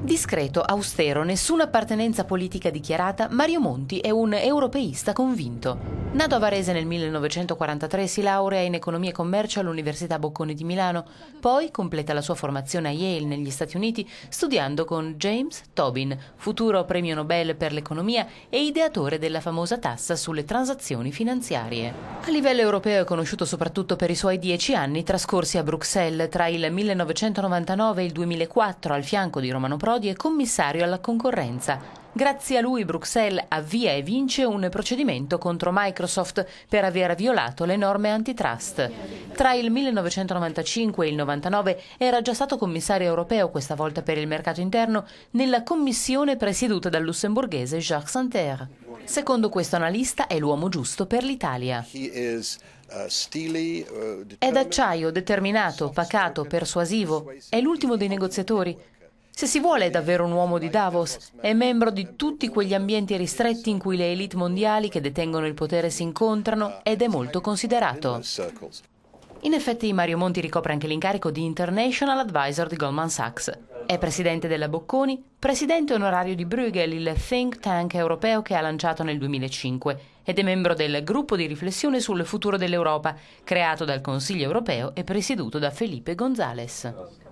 Discreto, austero, nessuna appartenenza politica dichiarata, Mario Monti è un europeista convinto. Nato a Varese nel 1943, si laurea in economia e commercio all'Università Bocconi di Milano, poi completa la sua formazione a Yale negli Stati Uniti studiando con James Tobin, futuro premio Nobel per l'economia e ideatore della famosa tassa sulle transazioni finanziarie. A livello europeo è conosciuto soprattutto per i suoi dieci anni trascorsi a Bruxelles tra il 1999 e il 2004 al fianco di Romano Prodi Prodi è commissario alla concorrenza. Grazie a lui Bruxelles avvia e vince un procedimento contro Microsoft per aver violato le norme antitrust. Tra il 1995 e il 1999 era già stato commissario europeo, questa volta per il mercato interno, nella commissione presieduta dal lussemburghese Jacques Santerre. Secondo questo analista è l'uomo giusto per l'Italia. Uh, uh, è d'acciaio, determinato, pacato, persuasivo. È l'ultimo dei negoziatori. Se si vuole è davvero un uomo di Davos, è membro di tutti quegli ambienti ristretti in cui le elite mondiali che detengono il potere si incontrano ed è molto considerato. In effetti Mario Monti ricopre anche l'incarico di International Advisor di Goldman Sachs. È presidente della Bocconi, presidente onorario di Bruegel, il think tank europeo che ha lanciato nel 2005, ed è membro del gruppo di riflessione sul futuro dell'Europa, creato dal Consiglio europeo e presieduto da Felipe González.